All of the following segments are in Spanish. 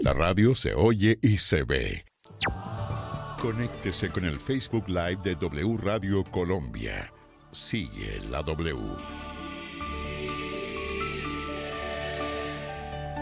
La radio se oye y se ve. Conéctese con el Facebook Live de W Radio Colombia. Sigue la W.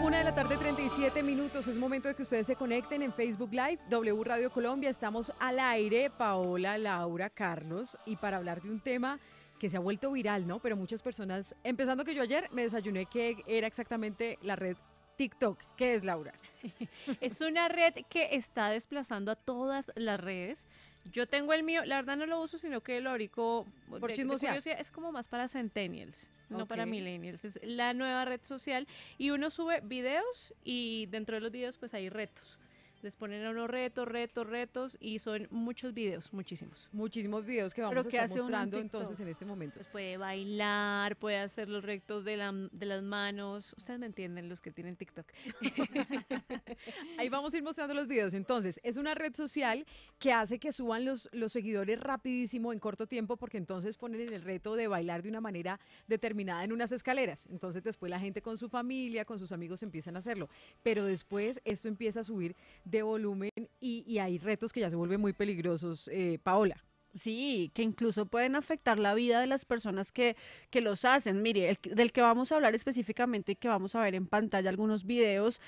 Una de la tarde, 37 minutos. Es momento de que ustedes se conecten en Facebook Live, W Radio Colombia. Estamos al aire, Paola, Laura, Carlos, y para hablar de un tema que se ha vuelto viral, ¿no? Pero muchas personas, empezando que yo ayer me desayuné que era exactamente la red TikTok, ¿qué es Laura? es una red que está desplazando a todas las redes. Yo tengo el mío, la verdad no lo uso, sino que lo abrico por de, es como más para centennials, no para millennials. Es la nueva red social y uno sube videos y dentro de los videos pues hay retos. Les ponen unos retos, retos, retos y son muchos videos, muchísimos. Muchísimos videos que vamos a estar mostrando entonces en este momento. Pues puede bailar, puede hacer los rectos de, las manos. Ustedes me entienden los que tienen TikTok. Ahí vamos a ir mostrando los videos. Entonces, es una red social que hace que suban los, los seguidores rapidísimo en corto tiempo porque entonces ponen el reto de bailar de una manera determinada en unas escaleras. Entonces, después la gente con su familia, con sus amigos empiezan a hacerlo. Pero después esto empieza a subir de de volumen y, hay retos que ya se vuelven muy peligrosos, eh, Paola. Sí, que incluso pueden afectar la vida de las personas que, los hacen. Mire, del que vamos a hablar específicamente y que vamos a ver en pantalla algunos videos,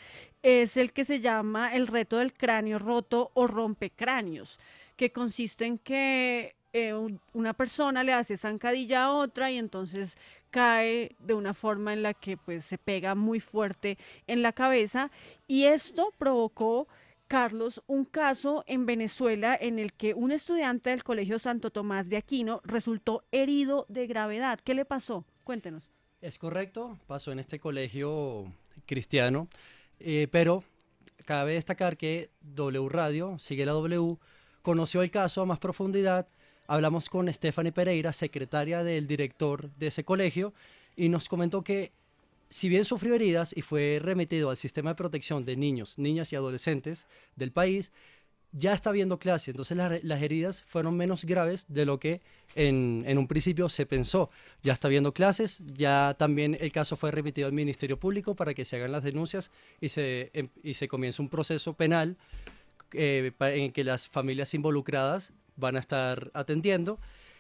es el que se llama el reto del cráneo roto o rompecráneos, que consiste en que eh, una persona le hace zancadilla a otra y entonces cae de una forma en la que pues se pega muy fuerte en la cabeza y esto provocó Carlos, un caso en Venezuela en el que un estudiante del Colegio Santo Tomás de Aquino resultó herido de gravedad. ¿Qué le pasó? Cuéntenos. Es correcto, pasó en este colegio cristiano, eh, pero cabe destacar que W Radio, sigue la W, conoció el caso a más profundidad. Hablamos con Stephanie Pereira, secretaria del director de ese colegio, y nos comentó que si bien sufrió heridas y fue remitido al sistema de protección de niños, niñas y adolescentes del país, ya está viendo clases, Entonces las heridas fueron menos graves de lo que en, un principio se pensó. Ya está viendo clases, ya también el caso fue remitido al Ministerio Público para que se hagan las denuncias y se, em, y comience un proceso penal eh, en que las familias involucradas van a estar atendiendo.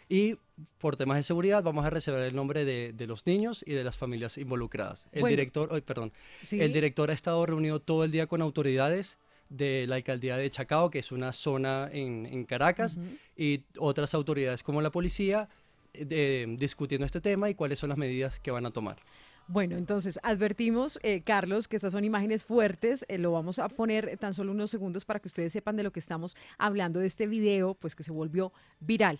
Y por temas de seguridad vamos a reservar el nombre de, los niños y de las familias involucradas. El director, perdón, el director ha estado reunido todo el día con autoridades de la alcaldía de Chacao, que es una zona en, Caracas, y otras autoridades como la policía, eh, discutiendo este tema y cuáles son las medidas que van a tomar. Bueno, entonces advertimos, eh, Carlos, que estas son imágenes fuertes. Eh, lo vamos a poner tan solo unos segundos para que ustedes sepan de lo que estamos hablando de este video, pues que se volvió viral.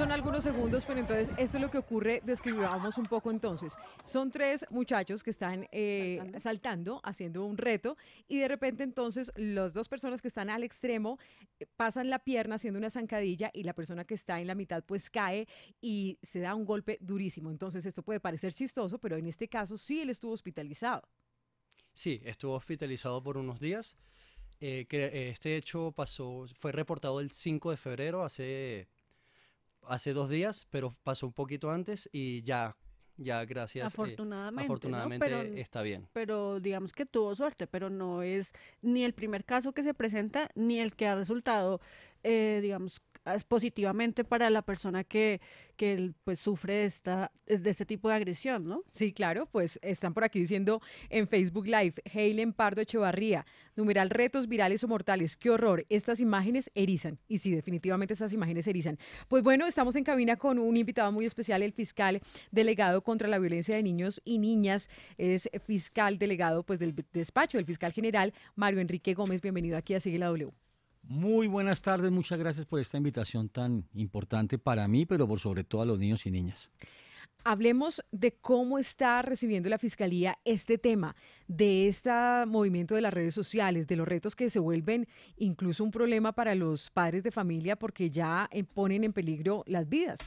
son algunos segundos, pero entonces esto es lo que ocurre, describamos un poco entonces. Son tres muchachos que están eh, saltando. haciendo un reto, y de repente entonces las dos personas que están al extremo eh, pasan la pierna haciendo una zancadilla y la persona que está en la mitad pues cae y se da un golpe durísimo. Entonces esto puede parecer chistoso, pero en este caso sí él estuvo hospitalizado. Sí, estuvo hospitalizado por unos días. Eh, que este hecho pasó, fue reportado el 5 de febrero, hace hace dos días, pero pasó un poquito antes y ya, ya gracias. Eh, afortunadamente. está bien. Pero digamos que tuvo suerte, pero no es ni el primer caso que se presenta ni el que ha resultado eh, digamos, ah, positivamente para la persona que, pues, sufre esta, eh, de este tipo de agresión, ¿no? Sí, claro, pues están por aquí diciendo en Facebook Live, Heilen Pardo Echevarría, numeral retos virales o mortales, qué horror, estas imágenes erizan, y sí, definitivamente estas imágenes erizan. Pues bueno, estamos en cabina con un invitado muy especial, el fiscal delegado contra la violencia de niños y niñas, es fiscal delegado pues del despacho del fiscal general Mario Enrique Gómez, bienvenido aquí a Sigue la W. Muy buenas tardes, muchas gracias por esta invitación tan importante para mí, pero por sobre todo a los niños y niñas. Hablemos de cómo está recibiendo la Fiscalía este tema, de este movimiento de las redes sociales, de los retos que se vuelven incluso un problema para los padres de familia porque ya eh, ponen en peligro las vidas.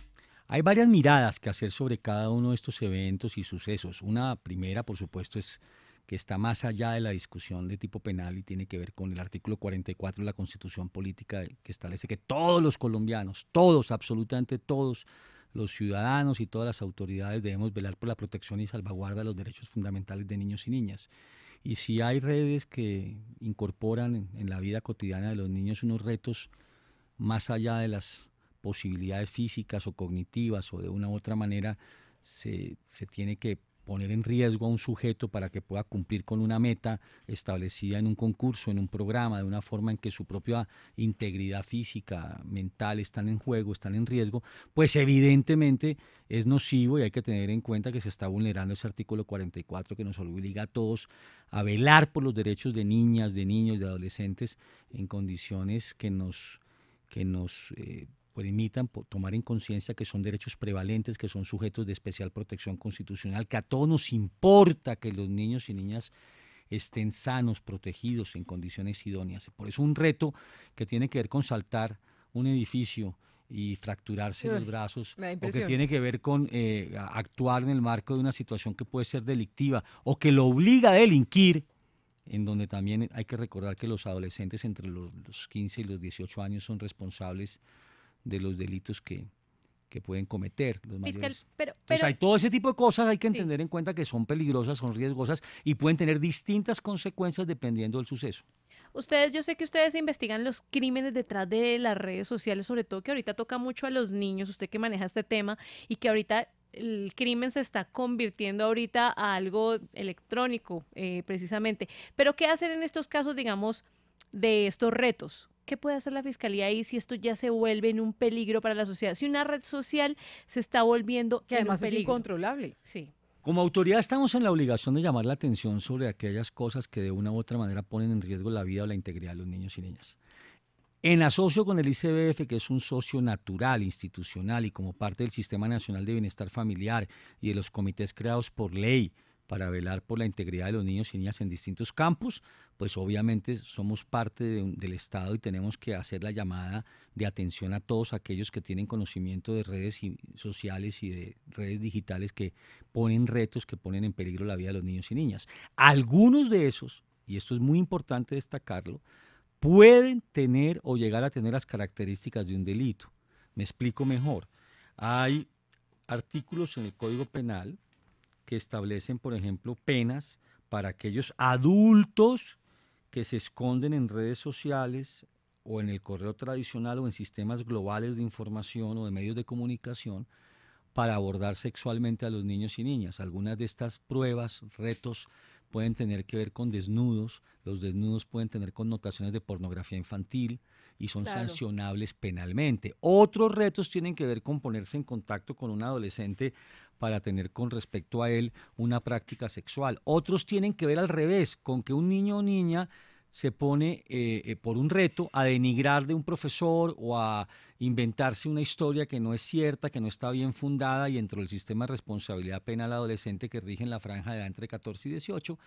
Hay varias miradas que hacer sobre cada uno de estos eventos y sucesos. Una primera, por supuesto, es que está más allá de la discusión de tipo penal y tiene que ver con el artículo 44 de la Constitución Política que establece que todos los colombianos, todos, absolutamente todos, los ciudadanos y todas las autoridades debemos velar por la protección y salvaguarda de los derechos fundamentales de niños y niñas. Y si hay redes que incorporan en, la vida cotidiana de los niños unos retos más allá de las posibilidades físicas o cognitivas o de una u otra manera, se, se tiene que poner en riesgo a un sujeto para que pueda cumplir con una meta establecida en un concurso, en un programa, de una forma en que su propia integridad física, mental están en juego, están en riesgo, pues evidentemente es nocivo y hay que tener en cuenta que se está vulnerando ese artículo 44 que nos obliga a todos a velar por los derechos de niñas, de niños, de adolescentes en condiciones que nos, que nos eh, permitan tomar en conciencia que son derechos prevalentes, que son sujetos de especial protección constitucional, que a todos nos importa que los niños y niñas estén sanos, protegidos, en condiciones idóneas. Por eso un reto que tiene que ver con saltar un edificio y fracturarse los brazos, o que tiene que ver con eh, actuar en el marco de una situación que puede ser delictiva, o que lo obliga a delinquir, en donde también hay que recordar que los adolescentes entre los 15 y los 18 años son responsables de los delitos que, pueden cometer los mayores. pero, hay todo ese tipo de cosas hay que entender en cuenta que son peligrosas, son riesgosas y pueden tener distintas consecuencias dependiendo del suceso. Ustedes, yo sé que ustedes investigan los crímenes detrás de las redes sociales, sobre todo que ahorita toca mucho a los niños, usted que maneja este tema y que ahorita el crimen se está convirtiendo ahorita a algo electrónico, eh, precisamente. Pero ¿qué hacer en estos casos, digamos? de estos retos. ¿Qué puede hacer la fiscalía ahí si esto ya se vuelve en un peligro para la sociedad? Si una red social se está volviendo. Que además es incontrolable. Sí. Como autoridad estamos en la obligación de llamar la atención sobre aquellas cosas que de una u otra manera ponen en riesgo la vida o la integridad de los niños y niñas. En asocio con el ICBF, que es un socio natural, institucional y como parte del Sistema Nacional de Bienestar Familiar y de los comités creados por ley para velar por la integridad de los niños y niñas en distintos campos pues obviamente somos parte del Estado y tenemos que hacer la llamada de atención a todos aquellos que tienen conocimiento de redes sociales y de redes digitales que ponen retos, que ponen en peligro la vida de los niños y niñas. Algunos de esos, y esto es muy importante destacarlo, pueden tener o llegar a tener las características de un delito. Me explico mejor. Hay artículos en el Código Penal que establecen, por ejemplo, penas para aquellos adultos que se esconden en redes sociales o en el correo tradicional o en sistemas globales de información o de medios de comunicación para abordar sexualmente a los niños y niñas. Algunas de estas pruebas, retos, pueden tener que ver con desnudos, los desnudos pueden tener connotaciones de pornografía infantil, y son sancionables penalmente. Otros retos tienen que ver con ponerse en contacto con un adolescente para tener con respecto a él una práctica sexual. Otros tienen que ver al revés, con que un niño o niña se pone eh, eh, por un reto a denigrar de un profesor o a inventarse una historia que no es cierta, que no está bien fundada y dentro del sistema de responsabilidad penal adolescente que rige en la franja de edad entre 14 y 18,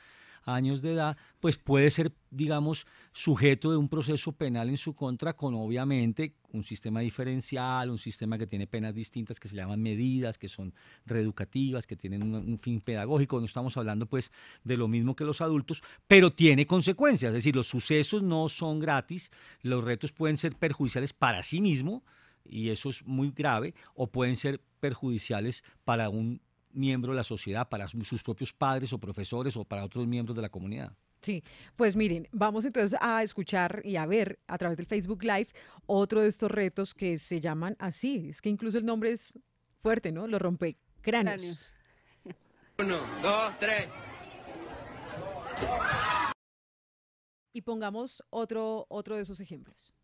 años de edad, pues puede ser, digamos, sujeto de un proceso penal en su contra con obviamente un sistema diferencial, un sistema que tiene penas distintas que se llaman medidas, que son reeducativas, que tienen un, fin pedagógico, no estamos hablando pues de lo mismo que los adultos, pero tiene consecuencias, es decir, los sucesos no son gratis, los retos pueden ser perjudiciales para sí mismo, y eso es muy grave, o pueden ser perjudiciales para un miembro de la sociedad, para sus propios padres o profesores o para otros miembros de la comunidad. Sí, pues miren, vamos entonces a escuchar y a ver a través del Facebook Live otro de estos retos que se llaman así. Es que incluso el nombre es fuerte, ¿no? Lo rompe Cráneos. Uno, dos, tres. Y pongamos otro, otro de esos ejemplos.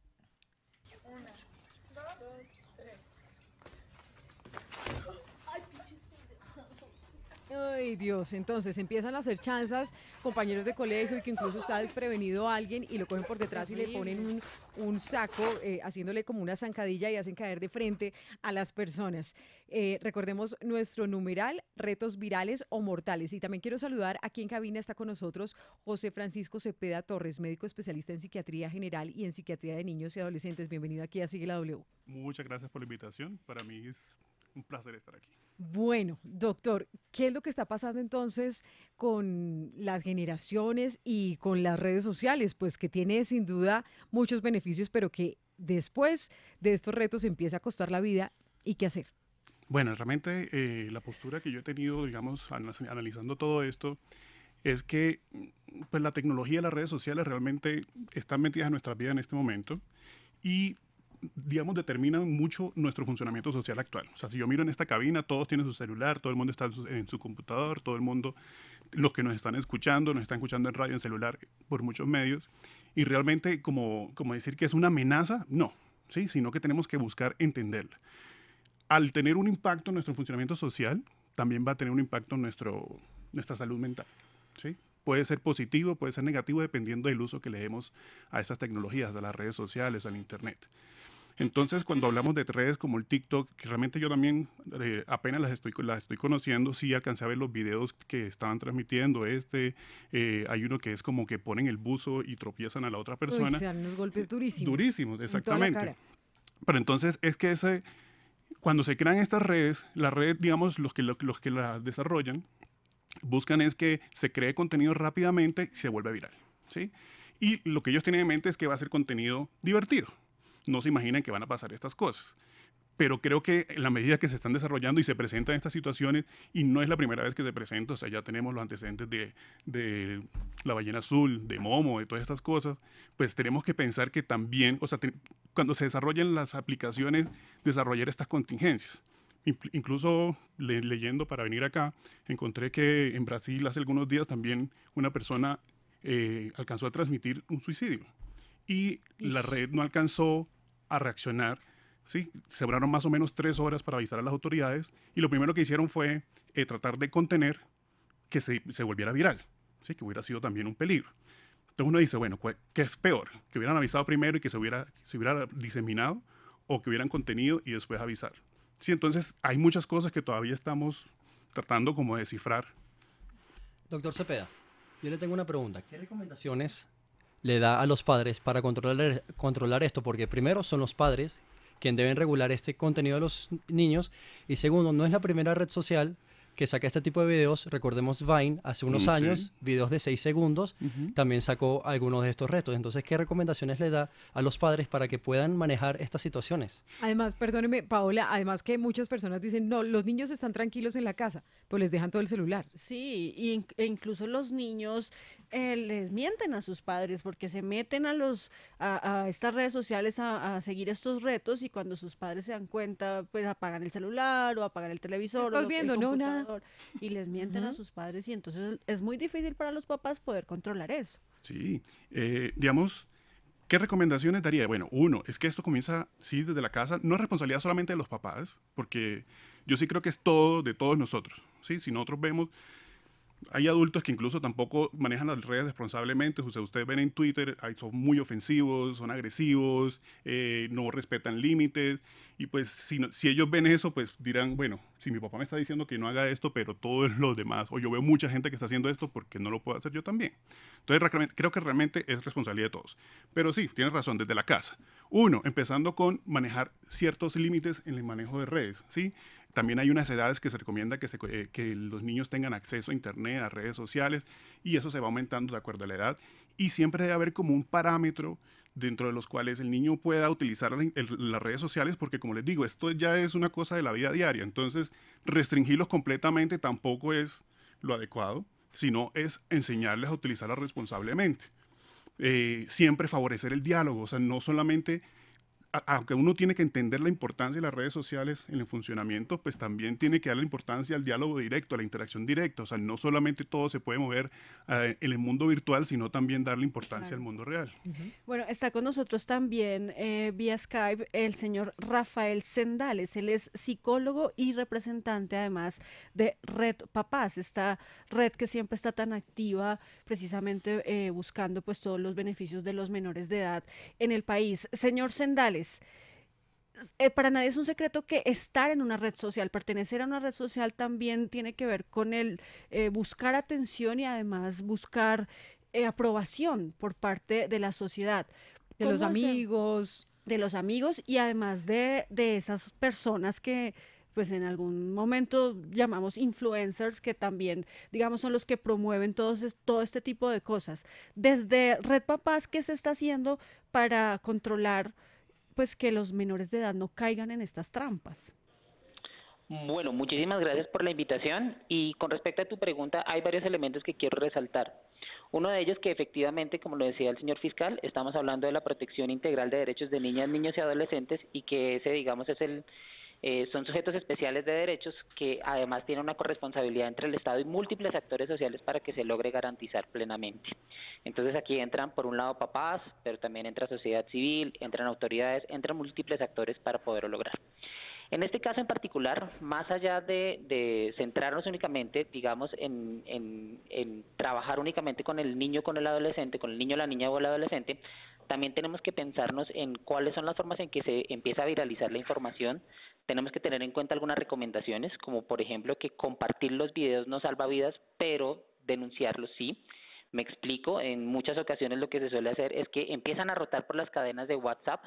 Ay Dios, entonces empiezan a hacer chanzas compañeros de colegio y que incluso está desprevenido alguien y lo cogen por detrás y le ponen un, saco eh, haciéndole como una zancadilla y hacen caer de frente a las personas. Eh, recordemos nuestro numeral, retos virales o mortales. Y también quiero saludar a quien en cabina está con nosotros José Francisco Cepeda Torres, médico especialista en psiquiatría general y en psiquiatría de niños y adolescentes. Bienvenido aquí a Sigue la W. Muchas gracias por la invitación. Para mí es un placer estar aquí. Bueno, doctor, ¿qué es lo que está pasando entonces con las generaciones y con las redes sociales? Pues que tiene sin duda muchos beneficios, pero que después de estos retos empieza a costar la vida y qué hacer. Bueno, realmente eh, la postura que yo he tenido, digamos, analizando todo esto, es que pues, la tecnología y las redes sociales realmente están metidas en nuestra vida en este momento y digamos, determinan mucho nuestro funcionamiento social actual. O sea, si yo miro en esta cabina, todos tienen su celular, todo el mundo está en su computador, todo el mundo, los que nos están escuchando, nos están escuchando en radio, en celular, por muchos medios. Y realmente, como, decir que es una amenaza, no, ¿sí? sino que tenemos que buscar entenderla. Al tener un impacto en nuestro funcionamiento social, también va a tener un impacto en nuestra salud mental. ¿sí? puede ser positivo, puede ser negativo, dependiendo del uso que le demos a estas tecnologías, a las redes sociales, al Internet. Entonces, cuando hablamos de redes como el TikTok, que realmente yo también eh, apenas las estoy, las estoy conociendo, sí alcancé a ver los videos que estaban transmitiendo. Este, eh, hay uno que es como que ponen el buzo y tropiezan a la otra persona. Uy, unos golpes eh, durísimos. Durísimos, exactamente. Pero entonces es que ese, cuando se crean estas redes, la red digamos, los que, los, que las desarrollan, buscan es que se cree contenido rápidamente y se vuelva viral. Y lo que ellos tienen en mente es que va a ser contenido divertido no se imaginan que van a pasar estas cosas. Pero creo que en la medida que se están desarrollando y se presentan estas situaciones, y no es la primera vez que se presenta, o sea, ya tenemos los antecedentes de, la ballena azul, de Momo, de todas estas cosas, pues tenemos que pensar que también, o sea, cuando se desarrollen las aplicaciones, desarrollar estas contingencias incluso leyendo para venir acá, encontré que en Brasil hace algunos días también una persona eh, alcanzó a transmitir un suicidio y la red no alcanzó a reaccionar. ¿sí? Se duraron más o menos tres horas para avisar a las autoridades y lo primero que hicieron fue eh, tratar de contener que se, volviera viral, ¿sí? que hubiera sido también un peligro. Entonces uno dice, bueno, ¿qué es peor? ¿Que hubieran avisado primero y que se hubiera, se hubiera diseminado o que hubieran contenido y después avisar? ¿Sí? Entonces hay muchas cosas que todavía estamos tratando como de descifrar. Doctor Cepeda, yo le tengo una pregunta. ¿Qué recomendaciones le da a los padres para controlar, controlar esto, porque primero son los padres quienes deben regular este contenido de los niños, y segundo, no es la primera red social que saca este tipo de videos. Recordemos Vine hace unos mm, años, videos de seis segundos, también sacó algunos de estos retos. Entonces, ¿qué recomendaciones le da a los padres para que puedan manejar estas situaciones? Además, perdóneme, Paola, además que muchas personas dicen, no, los niños están tranquilos en la casa, pues les dejan todo el celular. Sí, e incluso los niños eh, les mienten a sus padres porque se meten a, los, a, estas redes sociales a, seguir estos retos y cuando sus padres se dan cuenta, pues apagan el celular o apagan el televisor. o el no, Y les mienten a sus padres y entonces es muy difícil para los papás poder controlar eso. Sí, eh, digamos, ¿Qué recomendaciones daría? Bueno, uno, es que esto comienza, sí, desde la casa. No es responsabilidad solamente de los papás, porque yo sí creo que es todo de todos nosotros. ¿sí? Si nosotros vemos, hay adultos que incluso tampoco manejan las redes responsablemente. O sea, ustedes ven en Twitter, son muy ofensivos, son agresivos, eh, no respetan límites. Y pues si, si ellos ven eso, pues dirán, bueno, si mi papá me está diciendo que no haga esto, pero todos los demás, o yo veo mucha gente que está haciendo esto, porque no lo puedo hacer yo también? Entonces creo que realmente es responsabilidad de todos. Pero sí, tienes razón, desde la casa. Uno, empezando con manejar ciertos límites en el manejo de redes, ¿sí? También hay unas edades que se recomienda eh, que, los niños tengan acceso a Internet, a redes sociales, y eso se va aumentando de acuerdo a la edad. Y siempre debe haber como un parámetro dentro de los cuales el niño pueda utilizar las redes sociales, porque como les digo, esto ya es una cosa de la vida diaria. Entonces, restringirlos completamente tampoco es lo adecuado, sino es enseñarles a utilizarlas responsablemente. Eh, siempre favorecer el diálogo, o sea, no solamente aunque uno tiene que entender la importancia de las redes sociales en el funcionamiento, pues también tiene que darle importancia al diálogo directo, a la interacción directa. O sea, no solamente todo se puede mover eh, en el mundo virtual, sino también darle importancia al mundo real. Bueno, está con nosotros también eh, vía Skype el señor Rafael Sendales. Él es psicólogo y representante además de Red Papás, esta red que siempre está tan activa precisamente eh, buscando pues todos los beneficios de los menores de edad en el país. Señor Sendales, eh, para nadie es un secreto que estar en una red social, pertenecer a una red social también tiene que ver con el eh, buscar atención y además buscar eh, aprobación por parte de la sociedad. De los amigos. De los amigos y además de, esas personas que pues en algún momento llamamos influencers, que también, digamos, son los que promueven todos todo este tipo de cosas. Desde Red Papás, ¿qué se está haciendo para controlar pues que los menores de edad no caigan en estas trampas. Bueno, muchísimas gracias por la invitación y con respecto a tu pregunta hay varios elementos que quiero resaltar. Uno de ellos que efectivamente, como lo decía el señor fiscal, estamos hablando de la protección integral de derechos de niñas, niños y adolescentes y que ese, digamos, es el, eh, son sujetos especiales de derechos que además tienen una corresponsabilidad entre el Estado y múltiples actores sociales para que se logre garantizar plenamente. Entonces aquí entran por un lado papás, pero también entra sociedad civil, entran autoridades, entran múltiples actores para poderlo lograr. En este caso en particular, más allá de, centrarnos únicamente, digamos, en, en, trabajar únicamente con el niño, con el adolescente, con el niño, la niña o el adolescente, también tenemos que pensarnos en cuáles son las formas en que se empieza a viralizar la información, tenemos que tener en cuenta algunas recomendaciones, como por ejemplo que compartir los videos no salva vidas, pero denunciarlos sí. Me explico, en muchas ocasiones lo que se suele hacer es que empiezan a rotar por las cadenas de WhatsApp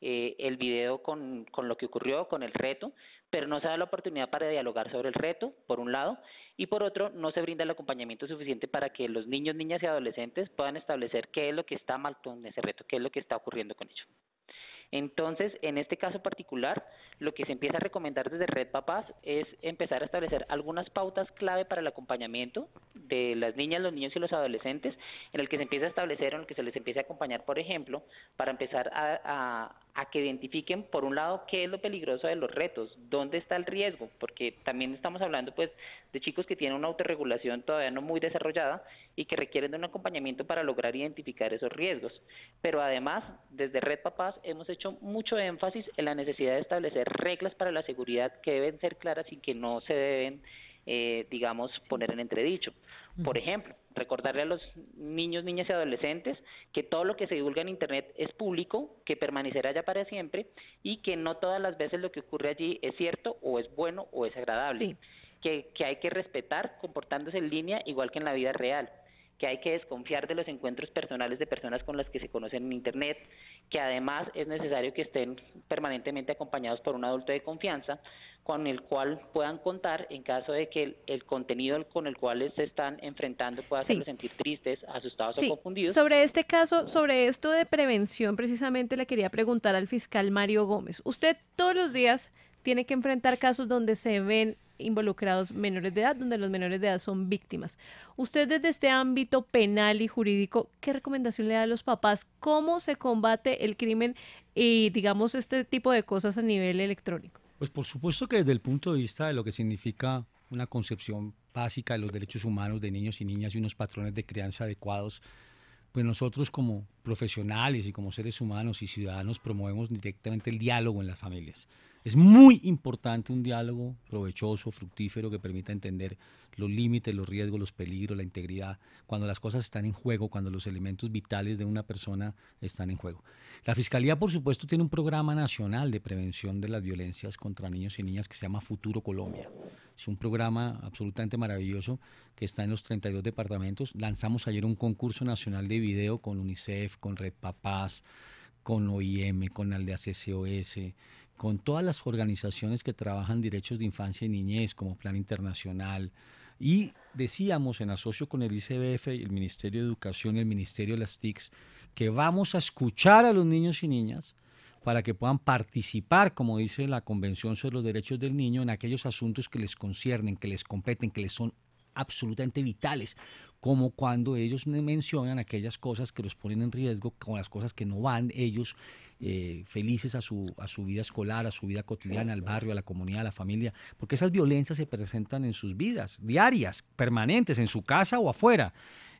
eh, el video con, con lo que ocurrió, con el reto, pero no se da la oportunidad para dialogar sobre el reto, por un lado, y por otro, no se brinda el acompañamiento suficiente para que los niños, niñas y adolescentes puedan establecer qué es lo que está mal con ese reto, qué es lo que está ocurriendo con ello. Entonces, en este caso particular, lo que se empieza a recomendar desde Red Papás es empezar a establecer algunas pautas clave para el acompañamiento de las niñas, los niños y los adolescentes, en el que se empieza a establecer, en el que se les empiece a acompañar, por ejemplo, para empezar a a que identifiquen, por un lado, qué es lo peligroso de los retos, dónde está el riesgo, porque también estamos hablando pues de chicos que tienen una autorregulación todavía no muy desarrollada y que requieren de un acompañamiento para lograr identificar esos riesgos. Pero además, desde Red Papás hemos hecho mucho énfasis en la necesidad de establecer reglas para la seguridad que deben ser claras y que no se deben eh, digamos, poner en entredicho. Por ejemplo, recordarle a los niños, niñas y adolescentes que todo lo que se divulga en Internet es público, que permanecerá ya para siempre y que no todas las veces lo que ocurre allí es cierto o es bueno o es agradable. Que, que hay que respetar comportándose en línea igual que en la vida real que hay que desconfiar de los encuentros personales de personas con las que se conocen en Internet, que además es necesario que estén permanentemente acompañados por un adulto de confianza con el cual puedan contar en caso de que el, contenido con el cual se están enfrentando pueda hacerlos sentir tristes, asustados o confundidos. Sobre este caso, sobre esto de prevención, precisamente le quería preguntar al fiscal Mario Gómez. Usted todos los días tiene que enfrentar casos donde se ven involucrados menores de edad, donde los menores de edad son víctimas. Usted desde este ámbito penal y jurídico, ¿qué recomendación le da a los papás? ¿Cómo se combate el crimen y, digamos, este tipo de cosas a nivel electrónico? Pues por supuesto que desde el punto de vista de lo que significa una concepción básica de los derechos humanos de niños y niñas y unos patrones de crianza adecuados, pues nosotros como profesionales y como seres humanos y ciudadanos promovemos directamente el diálogo en las familias. Es muy importante un diálogo provechoso, fructífero, que permita entender los límites, los riesgos, los peligros, la integridad, cuando las cosas están en juego, cuando los elementos vitales de una persona están en juego. La Fiscalía, por supuesto, tiene un programa nacional de prevención de las violencias contra niños y niñas que se llama Futuro Colombia. Es un programa absolutamente maravilloso que está en los 32 departamentos. Lanzamos ayer un concurso nacional de video con UNICEF, con Red Papás, con OIM, con Aldea SOS con todas las organizaciones que trabajan derechos de infancia y niñez como Plan Internacional. Y decíamos en asocio con el ICBF, el Ministerio de Educación y el Ministerio de las TICs, que vamos a escuchar a los niños y niñas para que puedan participar, como dice la Convención sobre los Derechos del Niño, en aquellos asuntos que les conciernen, que les competen, que les son absolutamente vitales, como cuando ellos mencionan aquellas cosas que los ponen en riesgo, como las cosas que no van ellos eh, felices a su, a su vida escolar, a su vida cotidiana, al barrio, a la comunidad, a la familia, porque esas violencias se presentan en sus vidas diarias, permanentes, en su casa o afuera.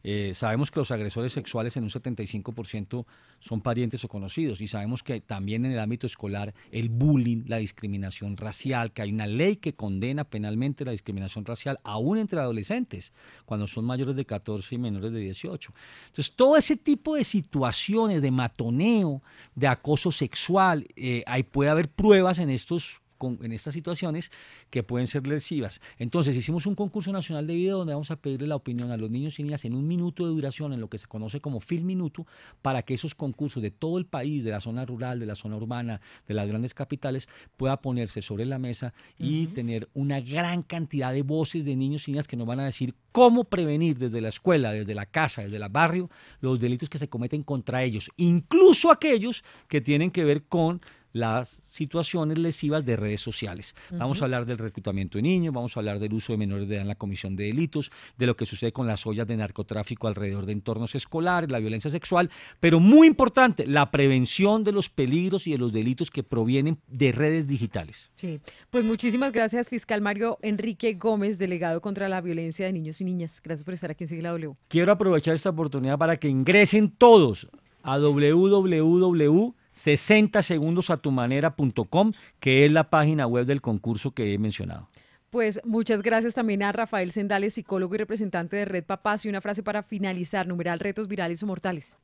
Eh, sabemos que los agresores sexuales en un 75% son parientes o conocidos y sabemos que también en el ámbito escolar el bullying, la discriminación racial, que hay una ley que condena penalmente la discriminación racial aún entre adolescentes, cuando son mayores de 14 y menores de 18. Entonces, todo ese tipo de situaciones de matoneo, de acoso sexual, eh, ahí puede haber pruebas en estos en estas situaciones que pueden ser lesivas. Entonces, hicimos un concurso nacional de video donde vamos a pedirle la opinión a los niños y niñas en un minuto de duración, en lo que se conoce como film minuto, para que esos concursos de todo el país, de la zona rural, de la zona urbana, de las grandes capitales, pueda ponerse sobre la mesa y tener una gran cantidad de voces de niños y niñas que nos van a decir cómo prevenir desde la escuela, desde la casa, desde el barrio, los delitos que se cometen contra ellos, incluso aquellos que tienen que ver con las situaciones lesivas de redes sociales. Vamos a hablar del reclutamiento de niños, vamos a hablar del uso de menores de edad en la comisión de delitos, de lo que sucede con las ollas de narcotráfico alrededor de entornos escolares, la violencia sexual, pero muy importante, la prevención de los peligros y de los delitos que provienen de redes digitales. Sí, pues muchísimas gracias, fiscal Mario Enrique Gómez, delegado contra la violencia de niños y niñas. Gracias por estar aquí en Sigla W. Quiero aprovechar esta oportunidad para que ingresen todos a www 60segundosatumanera.com, que es la página web del concurso que he mencionado. Pues muchas gracias también a Rafael Sendales, psicólogo y representante de Red Papás. Y una frase para finalizar, numeral retos virales o mortales.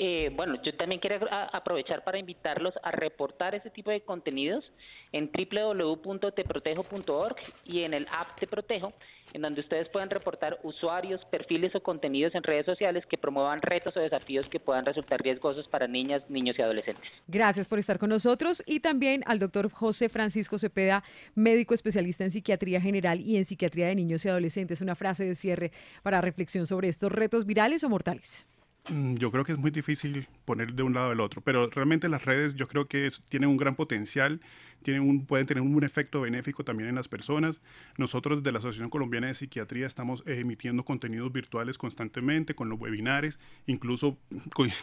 Eh, bueno, yo también quiero aprovechar para invitarlos a reportar ese tipo de contenidos en www.teprotejo.org y en el app Te Protejo, en donde ustedes pueden reportar usuarios, perfiles o contenidos en redes sociales que promuevan retos o desafíos que puedan resultar riesgosos para niñas, niños y adolescentes. Gracias por estar con nosotros y también al doctor José Francisco Cepeda, médico especialista en psiquiatría general y en psiquiatría de niños y adolescentes. Una frase de cierre para reflexión sobre estos retos virales o mortales. Mm, yo creo que es muy difícil poner de un lado al otro, pero realmente las redes yo creo que tienen un gran potencial un, pueden tener un efecto benéfico también en las personas. Nosotros desde la Asociación Colombiana de Psiquiatría estamos eh, emitiendo contenidos virtuales constantemente con los webinares, incluso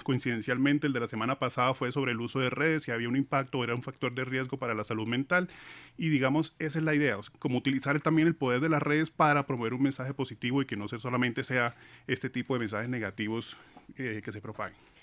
coincidencialmente el de la semana pasada fue sobre el uso de redes, si había un impacto o era un factor de riesgo para la salud mental y digamos, esa es la idea, como utilizar también el poder de las redes para promover un mensaje positivo y que no sea solamente sea este tipo de mensajes negativos eh, que se propaguen.